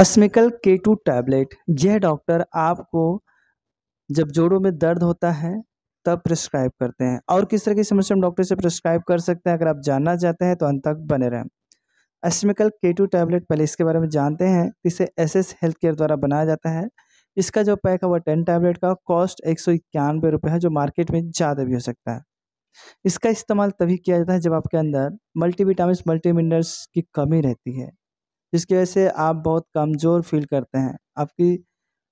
अस्मिकल के to tablet यह doctor आपको जब जोड़ों में दर्द होता है तब प्रिस्क्राइब करते हैं और किस तरह की समस्या हम डॉक्टर से प्रिस्क्राइब कर सकते हैं अगर आप जानना चाहते हैं तो अंत तक बने रहें अस्मिकल के टू टैबलेट पहले इसके बारे में जानते हैं इसे एस एस हेल्थ केयर द्वारा बनाया जाता है इसका जो पैक है वह टेन टैबलेट का कॉस्ट एक सौ इक्यानवे रुपये है जो मार्केट में ज़्यादा भी हो सकता है इसका इस्तेमाल तभी किया जाता है जब आपके अंदर मल्टीविटामिन विटामिन मल्टी मिनरल्स की कमी रहती है जिसकी वजह से आप बहुत कमज़ोर फील करते हैं आपकी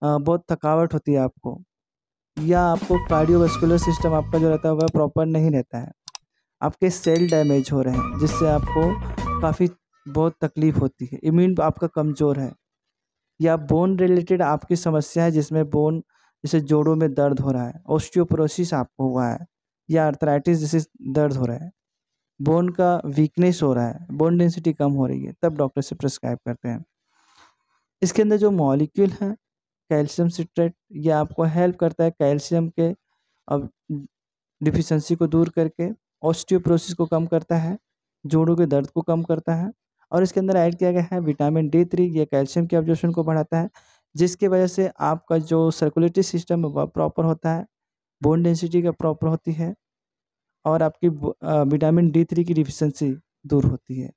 बहुत थकावट होती है आपको या आपको कार्डियोवेस्कुलर सिस्टम आपका जो रहता है वह प्रॉपर नहीं रहता है आपके सेल डैमेज हो रहे हैं जिससे आपको काफ़ी बहुत तकलीफ़ होती है इम्यून आपका कमज़ोर है या बोन रिलेटेड आपकी समस्या है जिसमें बोन जैसे जोड़ों में दर्द हो रहा है ओस्टियोपोरोसिस आपको हुआ है या अर्थराइटिस जैसे दर्द हो रहा है बोन का वीकनेस हो रहा है बोन डेंसिटी कम हो रही है तब डॉक्टर से प्रिस्क्राइब करते हैं इसके अंदर जो मॉलिक्यूल है कैल्शियम सिट्रेट ये आपको हेल्प करता है कैल्शियम के अब डिफिशेंसी को दूर करके ऑस्टियोप्रोसिस को कम करता है जोड़ों के दर्द को कम करता है और इसके अंदर ऐड किया गया है विटामिन डी थ्री यह कैल्शियम के ऑब्जॉर्शन को बढ़ाता है जिसकी वजह से आपका जो सर्कुलेटरी सिस्टम है वह प्रॉपर होता है बोन डेंसिटी का प्रॉपर होती है और आपकी विटामिन डी थ्री की डिफिशेंसी दूर होती है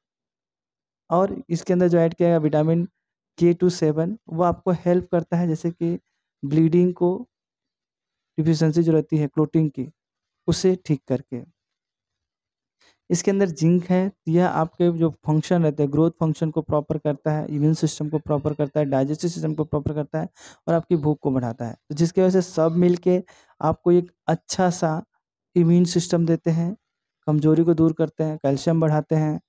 और इसके अंदर जो ऐड किया गया विटामिन के टू सेवन वो आपको हेल्प करता है जैसे कि ब्लीडिंग को डिफिशेंसी जो रहती है क्लोटिंग की उसे ठीक करके इसके अंदर जिंक है तो यह आपके जो फंक्शन रहते हैं ग्रोथ फंक्शन को प्रॉपर करता है इम्यून सिस्टम को प्रॉपर करता है डाइजेस्टिव सिस्टम को प्रॉपर करता है और आपकी भूख को बढ़ाता है तो जिसकी वजह से सब मिल के आपको एक अच्छा सा इम्यून सिस्टम देते हैं कमजोरी को दूर करते हैं कैल्शियम बढ़ाते हैं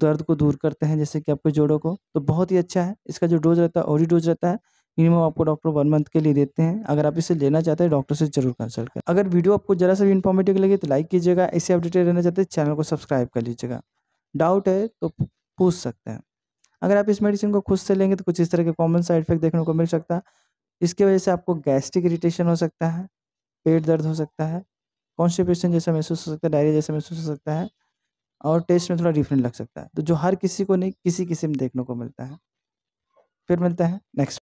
दर्द को दूर करते हैं जैसे कि आपके जोड़ों को तो बहुत ही अच्छा है इसका जो डोज रहता है और ही डोज रहता है मिनिमम आपको डॉक्टर वन मंथ के लिए देते हैं अगर आप इसे लेना चाहते हैं डॉक्टर से जरूर कंसल्ट करें अगर वीडियो आपको जरा सा भी इन्फॉर्मेटिव लगे तो लाइक कीजिएगा ऐसे अपडेटेड रहना चाहते हैं चैनल को सब्सक्राइब कर लीजिएगा डाउट है तो पूछ सकते हैं अगर आप इस मेडिसिन को खुद से लेंगे तो कुछ इस तरह के कॉमन साइड इफेक्ट देखने को मिल सकता है इसकी वजह से आपको गैस्ट्रिक इरीटेशन हो सकता है पेट दर्द हो सकता है कॉन्स्टिपेशन जैसा महसूस हो सकता है डायरिया जैसा महसूस हो सकता है और टेस्ट में थोड़ा डिफरेंट लग सकता है तो जो हर किसी को नहीं किसी किसी में देखने को मिलता है फिर मिलता है नेक्स्ट